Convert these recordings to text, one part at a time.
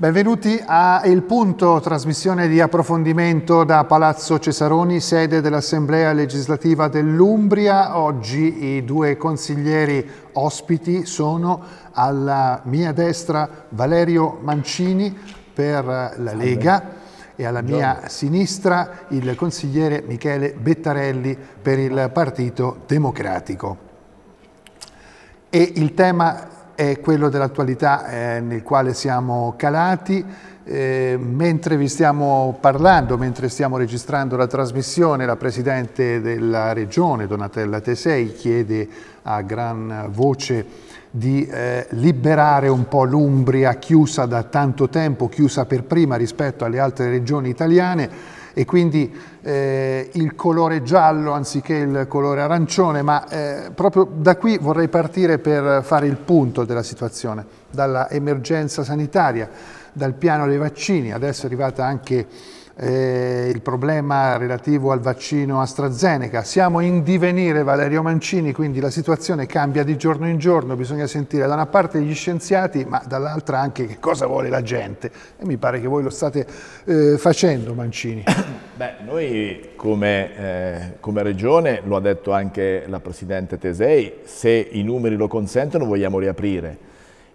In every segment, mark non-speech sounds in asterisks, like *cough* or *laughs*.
Benvenuti a Il Punto, trasmissione di approfondimento da Palazzo Cesaroni, sede dell'Assemblea legislativa dell'Umbria. Oggi i due consiglieri ospiti sono alla mia destra Valerio Mancini per la Lega e alla mia sinistra il consigliere Michele Bettarelli per il Partito Democratico. E il tema è quello dell'attualità eh, nel quale siamo calati. Eh, mentre vi stiamo parlando, mentre stiamo registrando la trasmissione, la Presidente della Regione, Donatella Tesei, chiede a gran voce di eh, liberare un po' l'Umbria chiusa da tanto tempo, chiusa per prima rispetto alle altre regioni italiane e quindi eh, il colore giallo anziché il colore arancione, ma eh, proprio da qui vorrei partire per fare il punto della situazione, dalla emergenza sanitaria, dal piano dei vaccini, adesso è arrivata anche eh, il problema relativo al vaccino AstraZeneca. Siamo in divenire, Valerio Mancini, quindi la situazione cambia di giorno in giorno, bisogna sentire da una parte gli scienziati, ma dall'altra anche che cosa vuole la gente. E mi pare che voi lo state eh, facendo, Mancini. *coughs* Beh, noi come, eh, come regione, lo ha detto anche la Presidente Tesei, se i numeri lo consentono vogliamo riaprire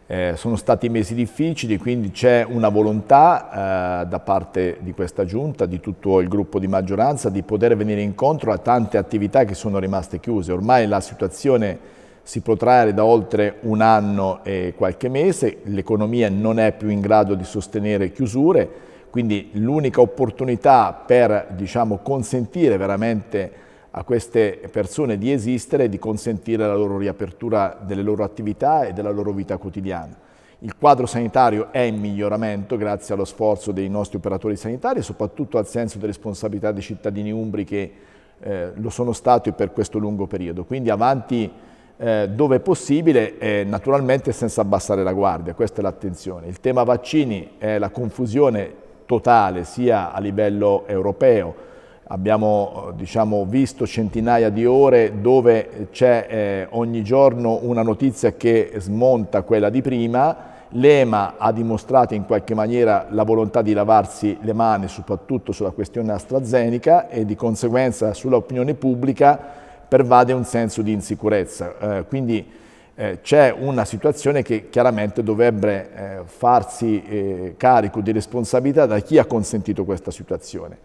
eh, sono stati mesi difficili, quindi c'è una volontà eh, da parte di questa giunta, di tutto il gruppo di maggioranza, di poter venire incontro a tante attività che sono rimaste chiuse. Ormai la situazione si protrae da oltre un anno e qualche mese, l'economia non è più in grado di sostenere chiusure, quindi l'unica opportunità per diciamo, consentire veramente a queste persone di esistere e di consentire la loro riapertura delle loro attività e della loro vita quotidiana. Il quadro sanitario è in miglioramento grazie allo sforzo dei nostri operatori sanitari e soprattutto al senso di responsabilità dei cittadini umbri che eh, lo sono stati per questo lungo periodo. Quindi avanti eh, dove è possibile, eh, naturalmente senza abbassare la guardia, questa è l'attenzione. Il tema vaccini è la confusione totale sia a livello europeo abbiamo diciamo, visto centinaia di ore dove c'è eh, ogni giorno una notizia che smonta quella di prima, l'EMA ha dimostrato in qualche maniera la volontà di lavarsi le mani soprattutto sulla questione AstraZeneca e di conseguenza sull'opinione pubblica pervade un senso di insicurezza. Eh, quindi eh, c'è una situazione che chiaramente dovrebbe eh, farsi eh, carico di responsabilità da chi ha consentito questa situazione.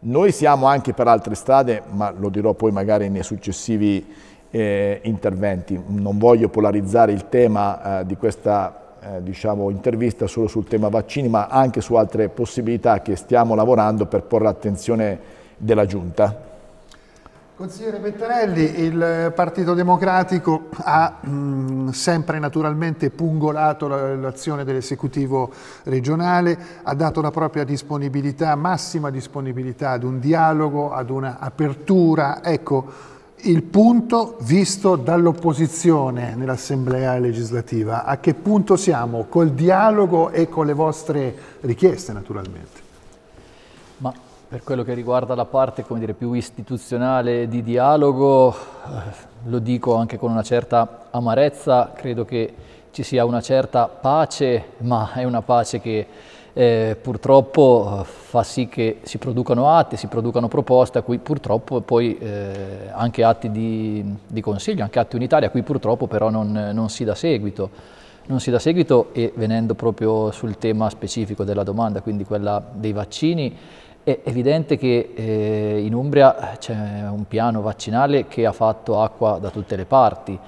Noi siamo anche per altre strade, ma lo dirò poi magari nei successivi eh, interventi. Non voglio polarizzare il tema eh, di questa eh, diciamo, intervista solo sul tema vaccini, ma anche su altre possibilità che stiamo lavorando per porre l'attenzione della Giunta. Consigliere Pettarelli, il eh, Partito Democratico ha mh, mm, sempre naturalmente pungolato l'azione dell'esecutivo regionale, ha dato la propria disponibilità, massima disponibilità ad un dialogo, ad un'apertura. Ecco, il punto visto dall'opposizione nell'Assemblea legislativa, a che punto siamo col dialogo e con le vostre richieste naturalmente? Ma per quello che riguarda la parte dire, più istituzionale di dialogo, eh, lo dico anche con una certa amarezza, credo che ci sia una certa pace, ma è una pace che eh, purtroppo eh, fa sì che si producano atti, si producano proposte, a cui purtroppo poi eh, anche atti di, di, consiglio, anche atti unitari, a cui purtroppo però non, non si dà seguito non si dà seguito e venendo proprio sul tema specifico della domanda, quindi quella dei vaccini, è evidente che eh, in Umbria c'è un piano vaccinale che ha fatto acqua da tutte le parti.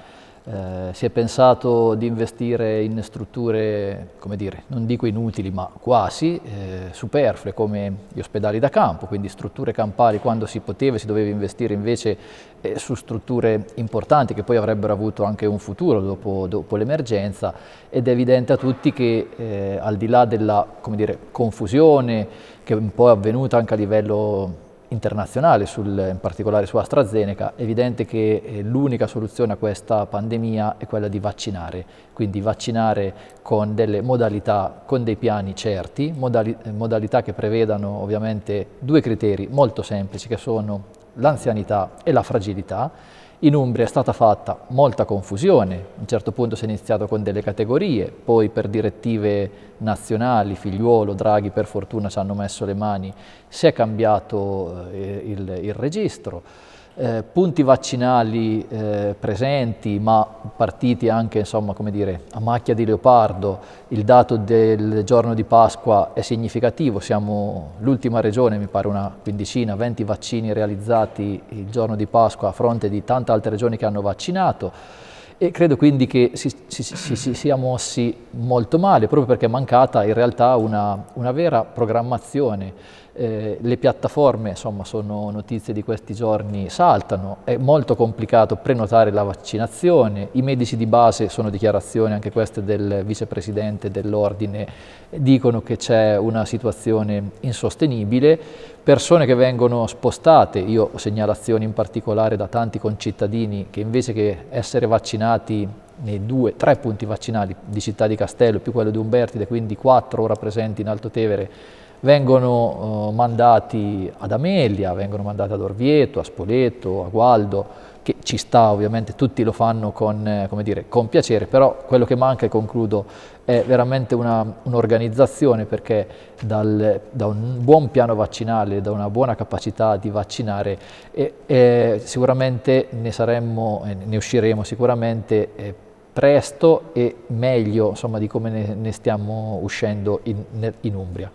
Eh, si è pensato di investire in strutture, come dire, non dico inutili, ma quasi eh, superflue come gli ospedali da campo, quindi strutture campali quando si poteva, si doveva investire invece eh, su strutture importanti che poi avrebbero avuto anche un futuro dopo, dopo l'emergenza ed è evidente a tutti che eh, al di là della dire, confusione che un po' è avvenuta anche a livello internazionale, sul, in particolare su AstraZeneca, è evidente che eh, l'unica soluzione a questa pandemia è quella di vaccinare, quindi vaccinare con delle modalità, con dei piani certi, modali, eh, modalità che prevedano ovviamente due criteri molto semplici che sono l'anzianità e la fragilità, in Umbria è stata fatta molta confusione, a un certo punto si è iniziato con delle categorie, poi per direttive nazionali, figliuolo, Draghi per fortuna ci hanno messo le mani, si è cambiato eh, il, il registro eh, punti vaccinali eh, presenti ma partiti anche insomma, dire, a macchia di leopardo, il dato del giorno di Pasqua è significativo, siamo l'ultima regione, mi pare una quindicina, 20 vaccini realizzati il giorno di Pasqua a fronte di tante altre regioni che hanno vaccinato e credo quindi che si, si, si, si sia mossi molto male proprio perché è mancata in realtà una, una vera programmazione eh, le piattaforme, insomma sono notizie di questi giorni, saltano, è molto complicato prenotare la vaccinazione, i medici di base, sono dichiarazioni anche queste del vicepresidente dell'ordine, dicono che c'è una situazione insostenibile, persone che vengono spostate, io ho segnalazioni in particolare da tanti concittadini che invece che essere vaccinati nei due, tre punti vaccinali di Città di Castello più quello di Umbertide, quindi quattro ora presenti in Alto Tevere, vengono eh, mandati ad Amelia, vengono mandati ad Orvieto, a Spoleto, a Gualdo, che ci sta ovviamente, tutti lo fanno con, eh, dire, con piacere, però quello che manca, e concludo, è veramente un'organizzazione perché dal, da un buon piano vaccinale, da una buona capacità di vaccinare, eh, eh, sicuramente ne, saremmo, ne usciremo sicuramente eh, presto e meglio insomma, di come ne, ne stiamo uscendo in, in Umbria.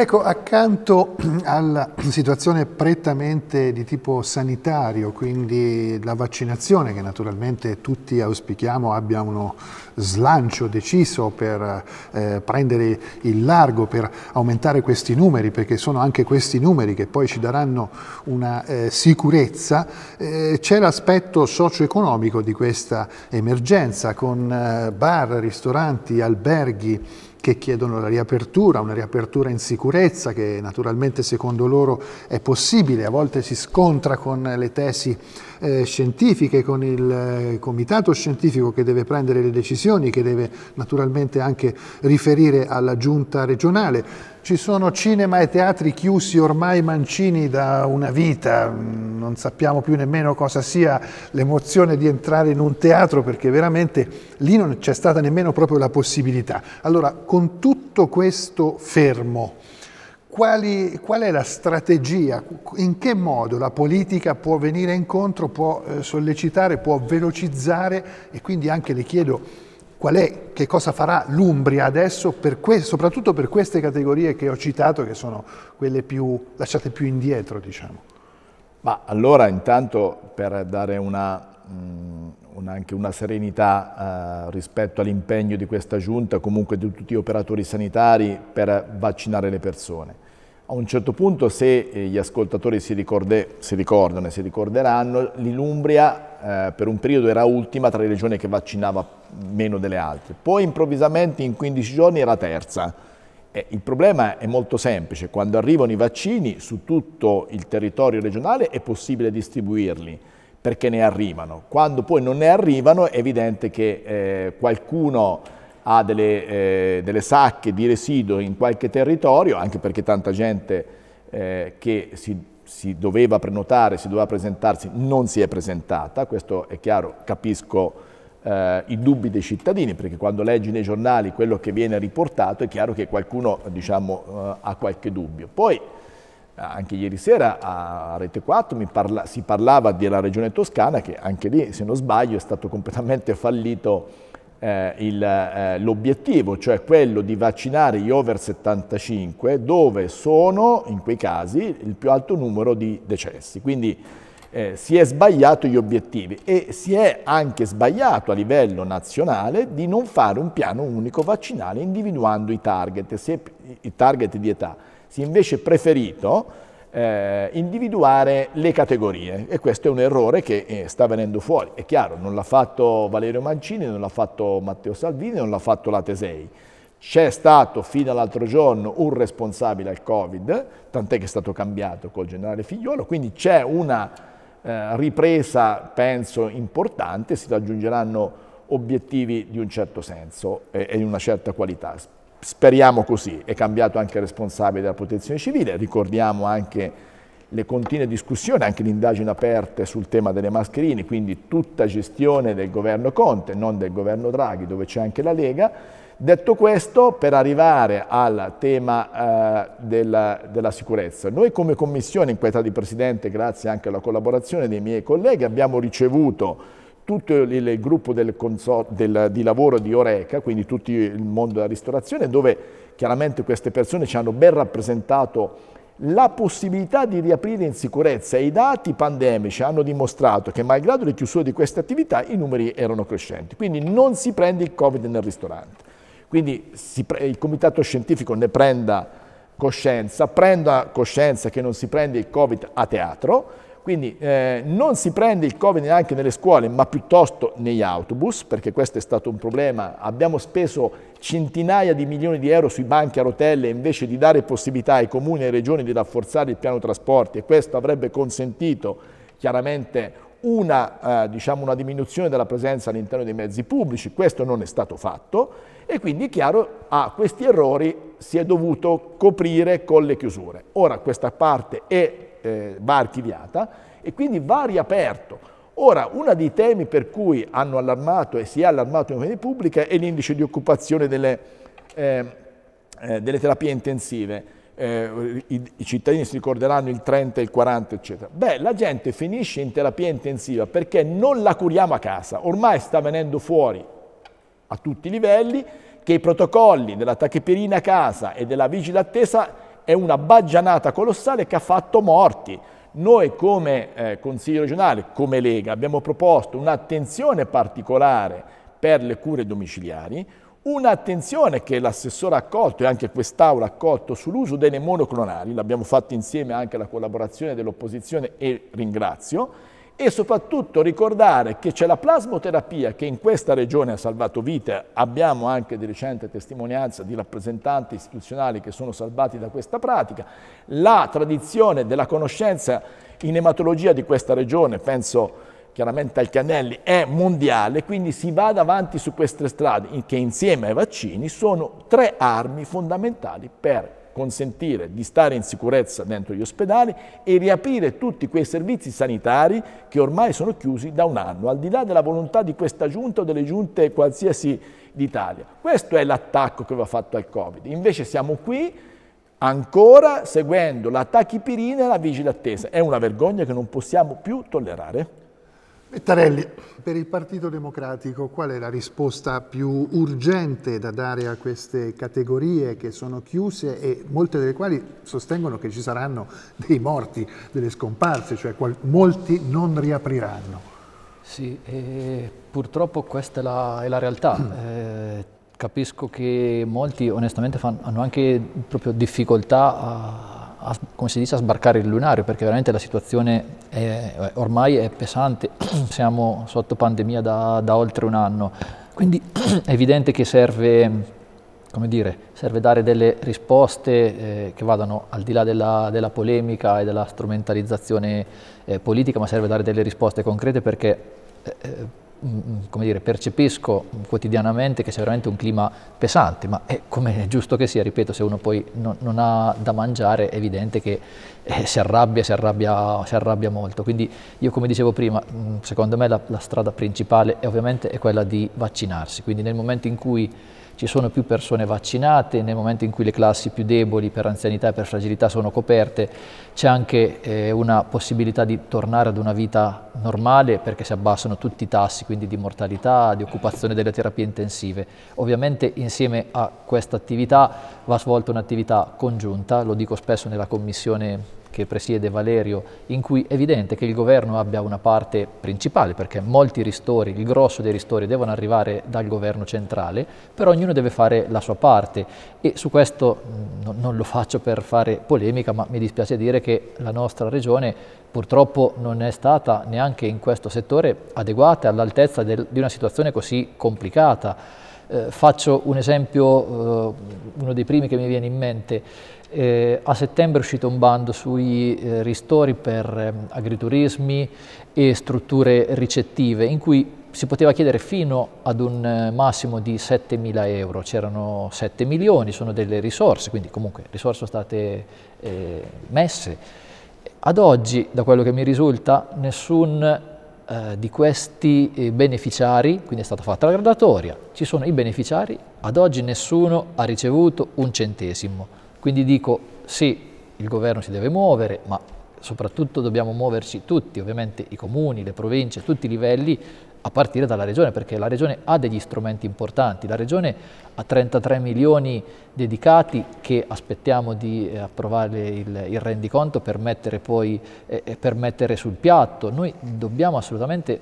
Ecco, accanto *clears throat* alla situazione prettamente di tipo sanitario, quindi la vaccinazione che naturalmente tutti auspichiamo abbia uno slancio deciso per eh, prendere il largo, per aumentare questi numeri, perché sono anche questi numeri che poi ci daranno una eh, sicurezza, eh, c'è l'aspetto socio-economico di questa emergenza con eh, bar, ristoranti, alberghi, che chiedono la riapertura, una riapertura in sicurezza che naturalmente secondo loro è possibile, a volte si scontra con le tesi eh, scientifiche, con il eh, comitato scientifico che deve prendere le decisioni, che deve naturalmente anche riferire alla giunta regionale ci sono cinema e teatri chiusi ormai mancini da una vita, non sappiamo più nemmeno cosa sia l'emozione di entrare in un teatro perché veramente lì non c'è stata nemmeno proprio la possibilità. Allora, con tutto questo fermo, quali, qual è la strategia, in che modo la politica può venire incontro, può eh, sollecitare, può velocizzare e quindi anche le chiedo qual è, che cosa farà l'Umbria adesso, per que- soprattutto per queste categorie che ho citato, che sono quelle più lasciate più indietro, diciamo. Ma allora intanto per dare una, mm, un, anche una serenità eh, rispetto all'impegno di questa giunta, comunque di tutti gli operatori sanitari per vaccinare le persone. A un certo punto, se eh, gli ascoltatori si, ricorde, si ricordano e si ricorderanno, l'Inumbria eh, per un periodo era ultima tra le regioni che vaccinava meno delle altre. Poi improvvisamente in 15 giorni era terza. Eh, il problema è molto semplice, quando arrivano i vaccini su tutto il territorio regionale è possibile distribuirli perché ne arrivano. Quando poi non ne arrivano è evidente che eh, qualcuno ha delle, eh, delle sacche di residuo in qualche territorio, anche perché tanta gente eh, che si, si, doveva prenotare, si doveva presentarsi, non si è presentata, questo è chiaro, capisco eh, i dubbi dei cittadini, perché quando leggi nei giornali quello che viene riportato è chiaro che qualcuno diciamo, eh, ha qualche dubbio. Poi, anche ieri sera a Rete 4 parla, si parlava della regione toscana che anche lì, se non sbaglio, è stato completamente fallito eh, eh, l'obiettivo, cioè quello di vaccinare gli over 75, dove sono in quei casi il più alto numero di decessi. Quindi eh, si è sbagliato gli obiettivi e si è anche sbagliato a livello nazionale di non fare un piano unico vaccinale individuando i target, i target di età. Si è invece preferito eh, individuare le categorie e questo è un errore che eh, sta venendo fuori. È chiaro, non l'ha fatto Valerio Mancini, non l'ha fatto Matteo Salvini, non l'ha fatto la Tesei. C'è stato fino all'altro giorno un responsabile al Covid, tant'è che è stato cambiato col generale Figliolo, quindi c'è una eh, ripresa, penso, importante, si raggiungeranno obiettivi di un certo senso e, e di una certa qualità. Speriamo così, è cambiato anche il responsabile della protezione civile, ricordiamo anche le continue discussioni, anche le indagini aperte sul tema delle mascherine, quindi tutta gestione del governo Conte, non del governo Draghi, dove c'è anche la Lega. Detto questo, per arrivare al tema eh, della, della, sicurezza, noi come Commissione in qualità di Presidente, grazie anche alla collaborazione dei miei colleghi, abbiamo ricevuto tutto il, gruppo del del, di lavoro di Oreca, quindi tutto il mondo della ristorazione, dove chiaramente queste persone ci hanno ben rappresentato la possibilità di riaprire in sicurezza e i dati pandemici hanno dimostrato che malgrado le chiusure di queste attività i numeri erano crescenti, quindi non si prende il Covid nel ristorante. Quindi il comitato scientifico ne prenda coscienza, prenda coscienza che non si prende il Covid a teatro quindi eh, non si prende il Covid neanche nelle scuole, ma piuttosto negli autobus, perché questo è stato un problema. Abbiamo speso centinaia di milioni di euro sui banchi a rotelle invece di dare possibilità ai comuni e alle regioni di rafforzare il piano trasporti e questo avrebbe consentito chiaramente una, eh, diciamo una diminuzione della presenza all'interno dei mezzi pubblici, questo non è stato fatto e quindi è chiaro a ah, questi errori si è dovuto coprire con le chiusure. Ora questa parte è eh, va archiviata e quindi va riaperto. Ora, uno dei temi per cui hanno allarmato e si è allarmato in opinione pubblica è l'indice di occupazione delle, eh, eh, delle terapie intensive. Eh, i, i, cittadini si ricorderanno il 30, il 40, eccetera. Beh, la gente finisce in terapia intensiva perché non la curiamo a casa. Ormai sta venendo fuori a tutti i livelli che i protocolli della tachipirina a casa e della vigilattesa attesa è una baggianata colossale che ha fatto morti. Noi come eh, Consiglio regionale, come Lega, abbiamo proposto un'attenzione particolare per le cure domiciliari, un'attenzione che l'assessore ha accolto e anche quest'Aula ha accolto sull'uso delle monoclonali, l'abbiamo fatto insieme anche alla collaborazione dell'opposizione e ringrazio, e soprattutto ricordare che c'è la plasmoterapia che in questa regione ha salvato vite, abbiamo anche di recente testimonianza di rappresentanti istituzionali che sono salvati da questa pratica, la tradizione della conoscenza in ematologia di questa regione, penso chiaramente al Canelli, è mondiale, quindi si va avanti su queste strade che insieme ai vaccini sono tre armi fondamentali per consentire di stare in sicurezza dentro gli ospedali e riaprire tutti quei servizi sanitari che ormai sono chiusi da un anno, al di là della volontà di questa giunta o delle giunte qualsiasi d'Italia. Questo è l'attacco che va fatto al Covid. Invece siamo qui ancora seguendo la pirina e la vigile attesa. È una vergogna che non possiamo più tollerare. Mettarelli, per il Partito Democratico qual è la risposta più urgente da dare a queste categorie che sono chiuse e molte delle quali sostengono che ci saranno dei morti, delle scomparse, cioè molti non riapriranno? Sì, eh, purtroppo questa è la, è la realtà. Mm. Eh, capisco che molti onestamente fanno, hanno anche proprio difficoltà a a, come si dice, a sbarcare il lunario, perché veramente la situazione è, ormai è pesante, *clears throat* siamo sotto pandemia da, da oltre un anno, quindi *clears throat* è evidente che serve come dire, serve dare delle risposte eh, che vadano al di là della, della polemica e della strumentalizzazione eh, politica, ma serve dare delle risposte concrete perché eh, eh Mm, mm, come dire, percepisco quotidianamente che c'è veramente un clima pesante, ma è come è giusto che sia, ripeto, se uno poi non, non ha da mangiare è evidente che eh, si arrabbia, si arrabbia, si arrabbia molto. Quindi io come dicevo prima, mm, secondo me la, la strada principale è ovviamente è quella di vaccinarsi, quindi nel momento in cui ci sono più persone vaccinate, nel momento in cui le classi più deboli per anzianità e per fragilità sono coperte, c'è anche eh, una possibilità di tornare ad una vita normale perché si abbassano tutti i tassi, quindi di mortalità, di occupazione delle terapie intensive. Ovviamente insieme a questa attività va svolta un'attività congiunta, lo dico spesso nella commissione che presiede Valerio, in cui è evidente che il governo abbia una parte principale, perché molti ristori, il grosso dei ristori devono arrivare dal governo centrale, però ognuno deve fare la sua parte e su questo mm, no, non lo faccio per fare polemica, ma mi dispiace dire che la nostra regione purtroppo non è stata neanche in questo settore adeguata all'altezza di una situazione così complicata. Eh, faccio un esempio, eh, uno dei primi che mi viene in mente. Eh, a settembre è uscito un bando sui eh, ristori per eh, agriturismi e strutture ricettive in cui si poteva chiedere fino ad un eh, massimo di 7 mila euro, c'erano 7 milioni, sono delle risorse, quindi comunque risorse sono state eh, messe. Ad oggi, da quello che mi risulta, nessun eh, di questi beneficiari, quindi è stata fatta la gradatoria, ci sono i beneficiari, ad oggi nessuno ha ricevuto un centesimo. Quindi dico sì, il governo si deve muovere, ma soprattutto dobbiamo muoverci tutti, ovviamente i comuni, le province, tutti i livelli, a partire dalla regione, perché la regione ha degli strumenti importanti. La regione ha 33 milioni dedicati che aspettiamo di eh, approvare il, il rendiconto per mettere poi eh, eh per mettere sul piatto. Noi dobbiamo assolutamente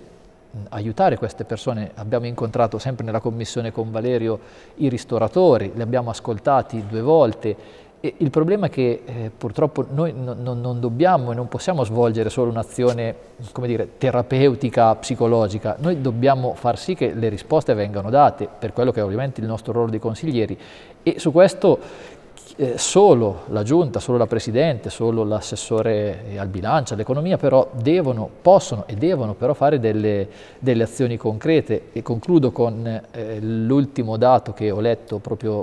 aiutare queste persone. Abbiamo incontrato sempre nella commissione con Valerio i ristoratori, li abbiamo ascoltati due volte e il problema è che eh, purtroppo noi no, no, non dobbiamo e non possiamo svolgere solo un'azione, dire, terapeutica, psicologica, noi dobbiamo far sì che le risposte vengano date, per quello che è ovviamente il nostro ruolo di consiglieri. E su questo eh, solo la giunta, solo la presidente, solo l'assessore eh, al bilancio, all'economia, però devono, possono e devono però fare delle, delle azioni concrete. E concludo con eh, l'ultimo dato che ho letto proprio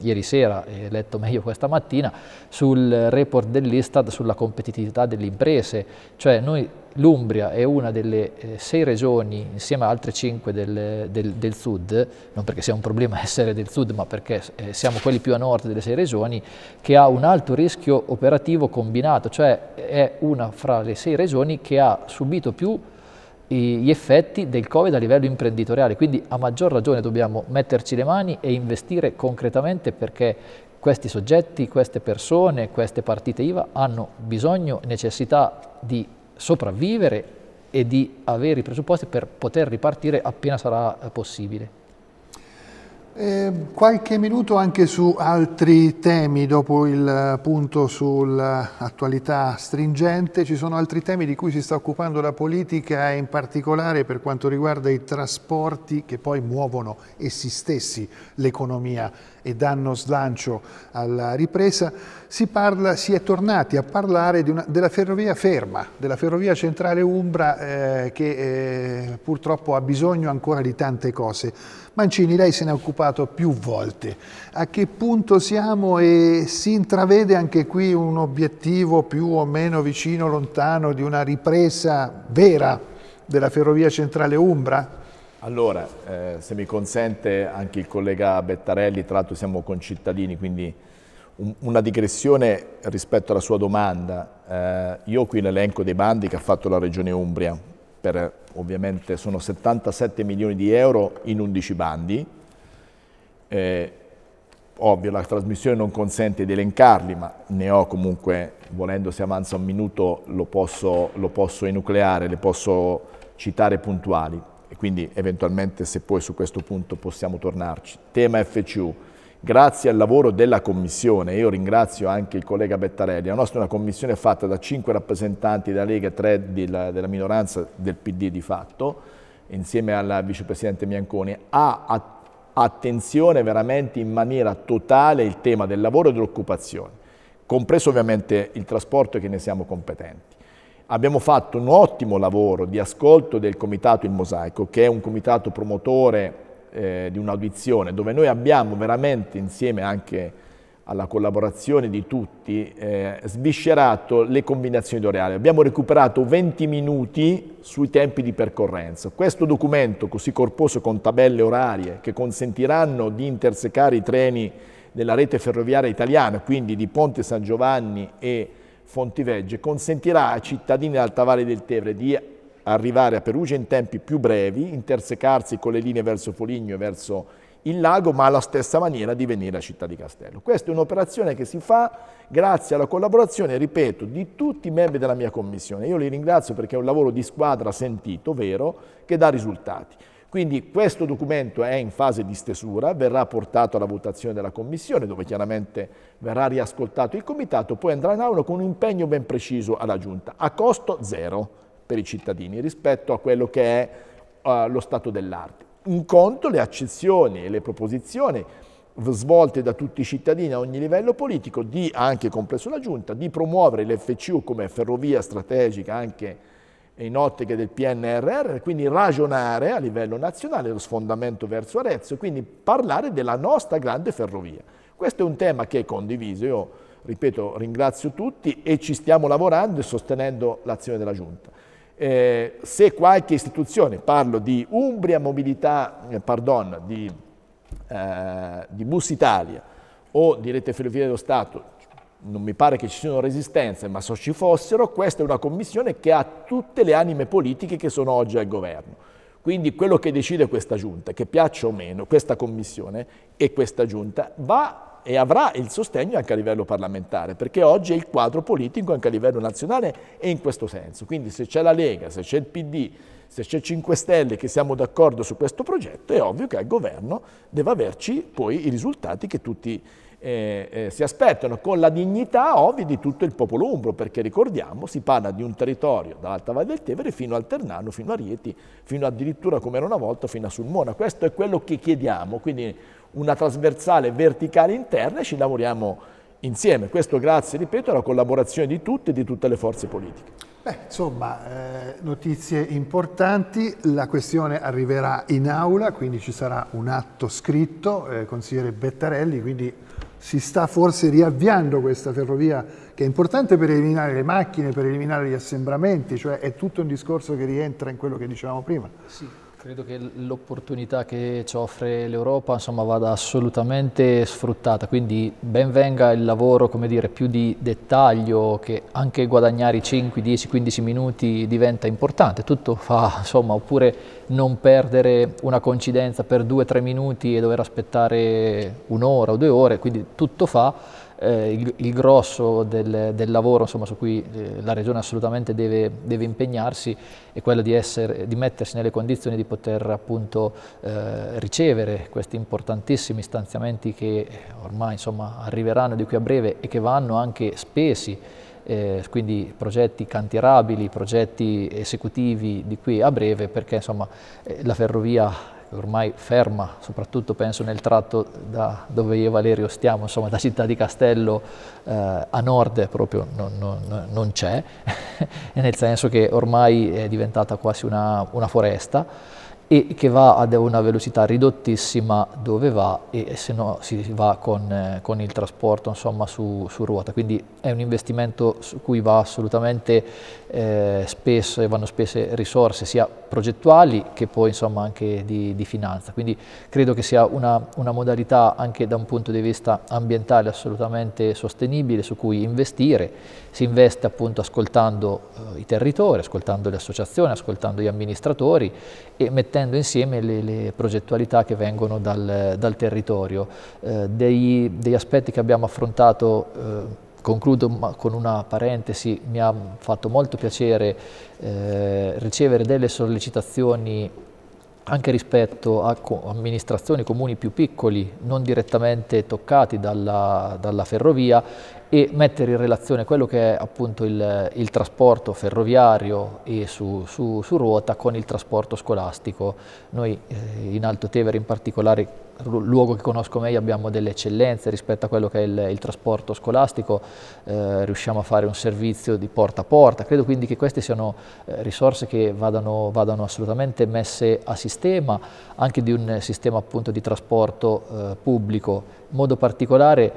mh, ieri sera e letto *laughs* meglio questa mattina sul report dell'Istat sulla competitività delle imprese, cioè noi l'Umbria è una delle eh, sei regioni, insieme ad altre cinque del, del, del, sud, non perché sia un problema *laughs* essere del sud, ma perché eh, siamo quelli più a nord delle sei regioni, che ha un alto rischio operativo combinato, cioè è una fra le sei regioni che ha subito più gli effetti del Covid a livello imprenditoriale, quindi a maggior ragione dobbiamo metterci le mani e investire concretamente perché questi soggetti, queste persone, queste partite IVA hanno bisogno, necessità di sopravvivere e di avere i presupposti per poter ripartire appena sarà eh, possibile. Eh, qualche minuto anche su altri temi, dopo il eh, punto sull'attualità stringente, ci sono altri temi di cui si sta occupando la politica, eh, in particolare per quanto riguarda i trasporti che poi muovono essi stessi l'economia e danno slancio alla ripresa, si, parla, si è tornati a parlare una, della ferrovia ferma, della ferrovia centrale Umbra eh, che eh, purtroppo ha bisogno ancora di tante cose. Mancini, lei se ne è occupato più volte. A che punto siamo e si intravede anche qui un obiettivo più o meno vicino, lontano, di una ripresa vera della ferrovia centrale Umbra? Allora, eh, se mi consente anche il collega Bettarelli, tra l'altro siamo concittadini, quindi un, una digressione rispetto alla sua domanda. Eh, io ho qui l'elenco dei bandi che ha fatto la Regione Umbria, per, ovviamente sono 77 milioni di euro in 11 bandi. Eh, ovvio, la trasmissione non consente di elencarli, ma ne ho comunque, volendo se avanza un minuto, lo posso, lo posso enucleare, le posso citare puntuali e quindi eventualmente se poi su questo punto possiamo tornarci. Tema FCU. Grazie al lavoro della Commissione, io ringrazio anche il collega Bettarelli, la nostra è una Commissione fatta da cinque rappresentanti della Lega e tre della, della minoranza del PD di fatto, insieme al Vicepresidente Bianconi, ha attenzione veramente in maniera totale il tema del lavoro e dell'occupazione, compreso ovviamente il trasporto che ne siamo competenti abbiamo fatto un ottimo lavoro di ascolto del comitato Il Mosaico, che è un comitato promotore eh, di un'audizione, dove noi abbiamo veramente insieme anche alla collaborazione di tutti, eh, sviscerato le combinazioni d'oreale. Abbiamo recuperato 20 minuti sui tempi di percorrenza. Questo documento così corposo con tabelle orarie che consentiranno di intersecare i treni della rete ferroviaria italiana, quindi di Ponte San Giovanni e Fontiveggio consentirà ai cittadini dell'Alta Valle del Tevere di arrivare a Perugia in tempi più brevi, intersecarsi con le linee verso Foligno e verso il lago, ma alla stessa maniera di venire a Città di Castello. Questa è un'operazione che si fa grazie alla collaborazione, ripeto, di tutti i membri della mia commissione. Io li ringrazio perché è un lavoro di squadra sentito, vero, che dà risultati. Quindi questo documento è in fase di stesura, verrà portato alla votazione della Commissione, dove chiaramente verrà riascoltato il Comitato, poi andrà in aula con un impegno ben preciso alla Giunta, a costo zero per i cittadini rispetto a quello che è uh, lo stato dell'arte. In conto le accezioni e le proposizioni svolte da tutti i cittadini a ogni livello politico, di, anche compreso la Giunta, di promuovere l'FCU come ferrovia strategica anche in ottica del PNRR, quindi ragionare a livello nazionale lo sfondamento verso Arezzo, quindi parlare della nostra grande ferrovia. Questo è un tema che è condiviso, io ripeto ringrazio tutti e ci stiamo lavorando e sostenendo l'azione della Giunta. Eh, se qualche istituzione, parlo di Umbria Mobilità, eh, pardon, di, eh, di Bus Italia o di Rete Ferroviaria dello Stato, non mi pare che ci siano resistenze, ma se ci fossero, questa è una commissione che ha tutte le anime politiche che sono oggi al governo. Quindi quello che decide questa giunta, che piaccia o meno, questa commissione e questa giunta, va e avrà il sostegno anche a livello parlamentare, perché oggi è il quadro politico anche a livello nazionale e in questo senso. Quindi se c'è la Lega, se c'è il PD, se c'è 5 Stelle che siamo d'accordo su questo progetto, è ovvio che al governo deve averci poi i risultati che tutti eh, eh, si aspettano, con la dignità ovvia di tutto il popolo umbro, perché ricordiamo si parla di un territorio dall'Alta Valle del Tevere fino al Ternano, fino a Rieti, fino addirittura come era una volta fino a Sulmona. Questo è quello che chiediamo, quindi una trasversale verticale interna e ci lavoriamo insieme. Questo grazie, ripeto, alla collaborazione di tutti e di tutte le forze politiche. Beh, insomma, eh, notizie importanti, la questione arriverà in aula, quindi ci sarà un atto scritto, eh, consigliere Bettarelli, quindi si sta forse riavviando questa ferrovia che è importante per eliminare le macchine, per eliminare gli assembramenti, cioè è tutto un discorso che rientra in quello che dicevamo prima. Sì. Credo che l'opportunità che ci offre l'Europa vada assolutamente sfruttata, quindi ben venga il lavoro dire, più di dettaglio che anche guadagnare i 5, 10, 15 minuti diventa importante, tutto fa insomma, oppure non perdere una coincidenza per 2-3 minuti e dover aspettare un'ora o due ore, quindi tutto fa eh, il, il, grosso del, del lavoro insomma, su cui eh, la Regione assolutamente deve, deve impegnarsi è quello di, essere, di, mettersi nelle condizioni di poter appunto, eh, ricevere questi importantissimi stanziamenti che ormai insomma, arriveranno di qui a breve e che vanno anche spesi eh, quindi progetti cantierabili, progetti esecutivi di qui a breve perché insomma, eh, la ferrovia ormai ferma, soprattutto penso nel tratto da dove io e Valerio stiamo, insomma da Città di Castello eh, a nord proprio non, non, non c'è, *laughs* nel senso che ormai è diventata quasi una, una foresta e che va ad una velocità ridottissima dove va e se no si va con, eh, con il trasporto insomma, su, su, ruota. Quindi è un investimento su cui va assolutamente eh, spesso e vanno spese risorse sia progettuali che poi insomma anche di, di finanza. Quindi credo che sia una, una, modalità anche da un punto di vista ambientale assolutamente sostenibile su cui investire. Si investe appunto ascoltando eh, i territori, ascoltando le associazioni, ascoltando gli amministratori e mettendo insieme le, le progettualità che vengono dal, dal territorio. Eh, degli, degli, aspetti che abbiamo affrontato eh, Concludo con una parentesi, mi ha fatto molto piacere eh, ricevere delle sollecitazioni anche rispetto a amministrazioni comuni più piccoli, non direttamente toccati dalla, dalla ferrovia e mettere in relazione quello che è appunto il, il trasporto ferroviario e su, su, su, ruota con il trasporto scolastico. Noi eh, in Alto Tevere in particolare, luogo che conosco meglio, abbiamo delle eccellenze rispetto a quello che è il, il trasporto scolastico, eh, riusciamo a fare un servizio di porta a porta, credo quindi che queste siano eh, risorse che vadano, vadano, assolutamente messe a sistema, anche di un sistema appunto di trasporto eh, pubblico, in modo particolare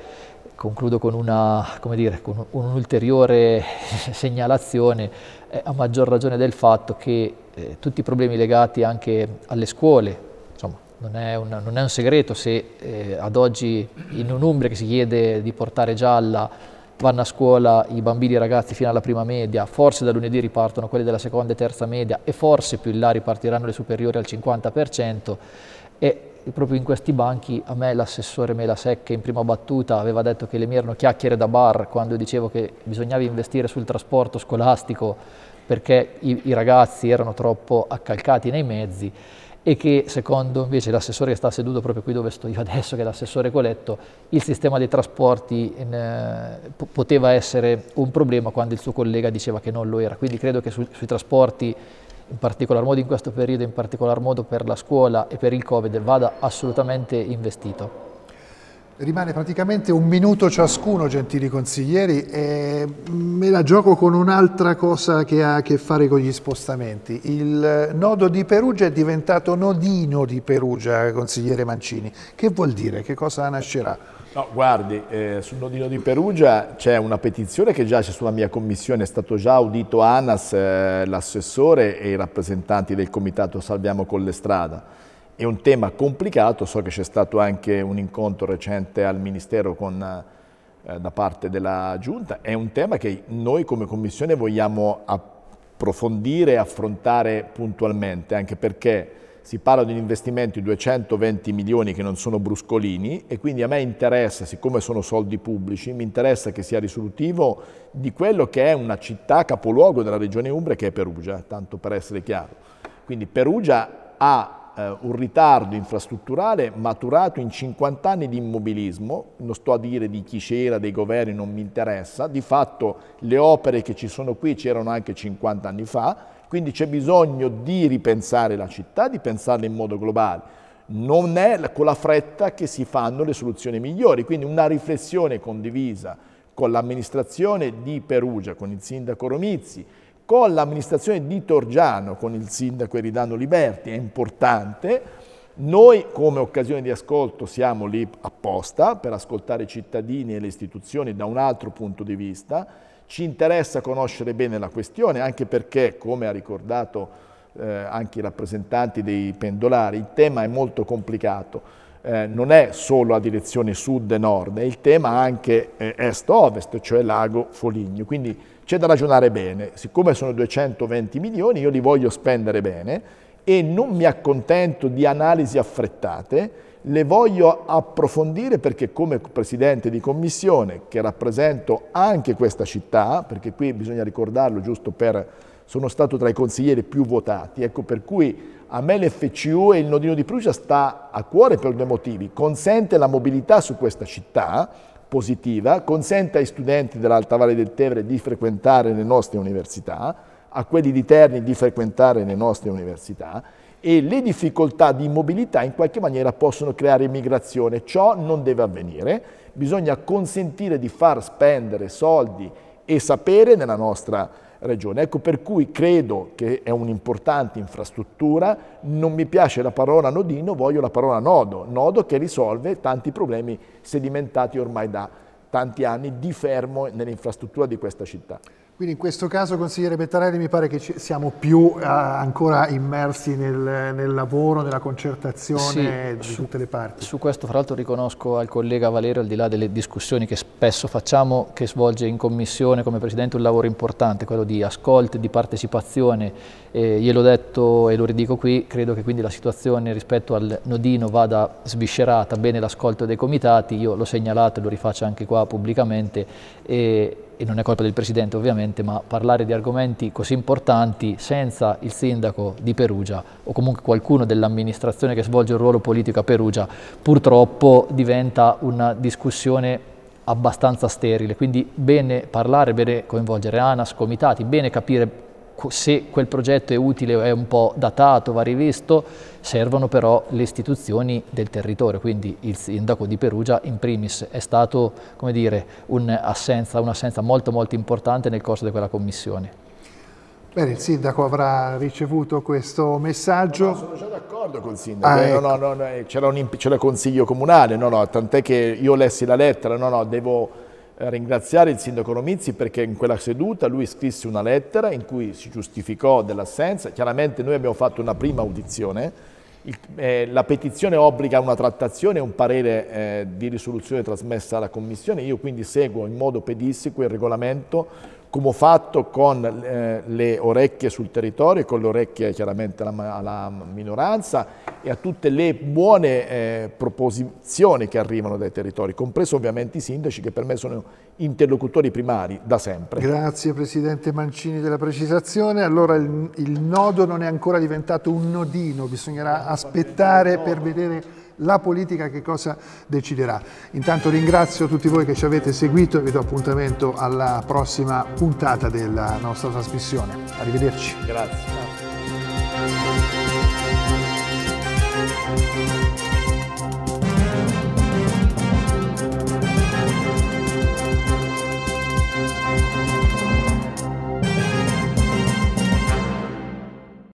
Concludo con, una, dire, con un'ulteriore *laughs* segnalazione, eh, a maggior ragione del fatto che eh, tutti i problemi legati anche alle scuole, insomma, non è, un, non è un segreto se eh, ad oggi in un'Umbria che si chiede di portare gialla vanno a scuola i bambini e i ragazzi fino alla prima media, forse da lunedì ripartono quelli della seconda e terza media e forse più in là ripartiranno le superiori al 50%, e proprio in questi banchi a me l'assessore Mela Secca in prima battuta aveva detto che le mie erano chiacchiere da bar quando dicevo che bisognava investire sul trasporto scolastico perché i, i ragazzi erano troppo accalcati nei mezzi e che secondo invece l'assessore che sta seduto proprio qui dove sto io adesso, che è l'assessore Coletto, il sistema dei trasporti in, eh, poteva essere un problema quando il suo collega diceva che non lo era. Quindi credo che su, sui trasporti in particolar modo in questo periodo, in particolar modo per la scuola e per il Covid, vada assolutamente investito. Rimane praticamente un minuto ciascuno, gentili consiglieri, e me la gioco con un'altra cosa che ha a che fare con gli spostamenti. Il nodo di Perugia è diventato nodino di Perugia, consigliere Mancini. Che vuol dire? Che cosa nascerà? No, guardi, eh, sul nodino di Perugia c'è una petizione che giace sulla mia commissione, è stato già audito ANAS, eh, l'assessore e i rappresentanti del comitato Salviamo con le strada. È un tema complicato, so che c'è stato anche un incontro recente al Ministero con, eh, da parte della Giunta, è un tema che noi come commissione vogliamo approfondire e affrontare puntualmente, anche perché si parla di un investimento di 220 milioni che non sono bruscolini e quindi a me interessa, siccome sono soldi pubblici, mi interessa che sia risolutivo di quello che è una città capoluogo della regione Umbria che è Perugia, tanto per essere chiaro. Quindi Perugia ha eh, un ritardo infrastrutturale maturato in 50 anni di immobilismo, non sto a dire di chi c'era, dei governi, non mi interessa, di fatto le opere che ci sono qui c'erano anche 50 anni fa, quindi c'è bisogno di ripensare la città, di pensarla in modo globale. Non è con la fretta che si fanno le soluzioni migliori, quindi una riflessione condivisa con l'amministrazione di Perugia, con il sindaco Romizzi, con l'amministrazione di Torgiano, con il sindaco Eridano Liberti, è importante. Noi come occasione di ascolto siamo lì apposta per ascoltare i cittadini e le istituzioni da un altro punto di vista ci interessa conoscere bene la questione, anche perché, come ha ricordato eh, anche i rappresentanti dei pendolari, il tema è molto complicato. Eh, non è solo la direzione sud e nord, è il tema anche eh, est-ovest, cioè lago Foligno. Quindi c'è da ragionare bene. Siccome sono 220 milioni, io li voglio spendere bene e non mi accontento di analisi affrettate, le voglio approfondire perché come presidente di commissione che rappresento anche questa città, perché qui bisogna ricordarlo giusto per sono stato tra i consiglieri più votati, ecco per cui a me l'FCU e il nodino di Prusia sta a cuore per due motivi, consente la mobilità su questa città positiva, consente ai studenti dell'Alta Valle del Tevere di frequentare le nostre università, a quelli di Terni di frequentare le nostre università e le difficoltà di mobilità in qualche maniera possono creare immigrazione. Ciò non deve avvenire, bisogna consentire di far spendere soldi e sapere nella nostra regione. Ecco per cui credo che è un'importante infrastruttura, non mi piace la parola nodino, voglio la parola nodo, nodo che risolve tanti problemi sedimentati ormai da tanti anni di fermo nell'infrastruttura di questa città. Quindi in questo caso, consigliere Bettarelli, mi pare che siamo più eh, ancora immersi nel, nel, lavoro, nella concertazione sì, di su, tutte le parti. Su questo, fra l'altro, riconosco al collega Valero, al di là delle discussioni che spesso facciamo, che svolge in commissione come Presidente un lavoro importante, quello di ascolto, di partecipazione. Eh, gliel'ho detto e lo ridico qui, credo che quindi la situazione rispetto al nodino vada sviscerata, bene l'ascolto dei comitati, io l'ho segnalato e lo rifaccio anche qua pubblicamente. E, e non è colpa del Presidente ovviamente, ma parlare di argomenti così importanti senza il sindaco di Perugia o comunque qualcuno dell'amministrazione che svolge un ruolo politico a Perugia purtroppo diventa una discussione abbastanza sterile, quindi bene parlare, bene coinvolgere ANAS, comitati, bene capire se quel progetto è utile è un po' datato, va rivisto, servono però le istituzioni del territorio, quindi il sindaco di Perugia in primis è stato come dire, un'assenza un molto molto importante nel corso di quella commissione. Bene, il sindaco avrà ricevuto questo messaggio. No, sono già d'accordo con il sindaco, ah, eh. ecco. no, no, no, eh, c'era, un, c'era consiglio comunale, no, no, tant'è che io lessi la lettera, no, no, devo eh, ringraziare il sindaco Romizzi perché in quella seduta lui scrisse una lettera in cui si giustificò dell'assenza. Chiaramente noi abbiamo fatto una prima audizione, il, eh, la petizione obbliga una trattazione e un parere eh, di risoluzione trasmessa alla Commissione, io quindi seguo in modo pedissico il regolamento come ho fatto con eh, le orecchie sul territorio, con le orecchie chiaramente alla, alla minoranza e a tutte le buone eh, proposizioni che arrivano dai territori, compreso ovviamente i sindaci che per me sono interlocutori primari da sempre. Grazie Presidente Mancini della precisazione. Allora il, il nodo non è ancora diventato un nodino, bisognerà aspettare per vedere la politica che cosa deciderà. Intanto ringrazio tutti voi che ci avete seguito e vi do appuntamento alla prossima puntata della nostra trasmissione. Arrivederci. Grazie.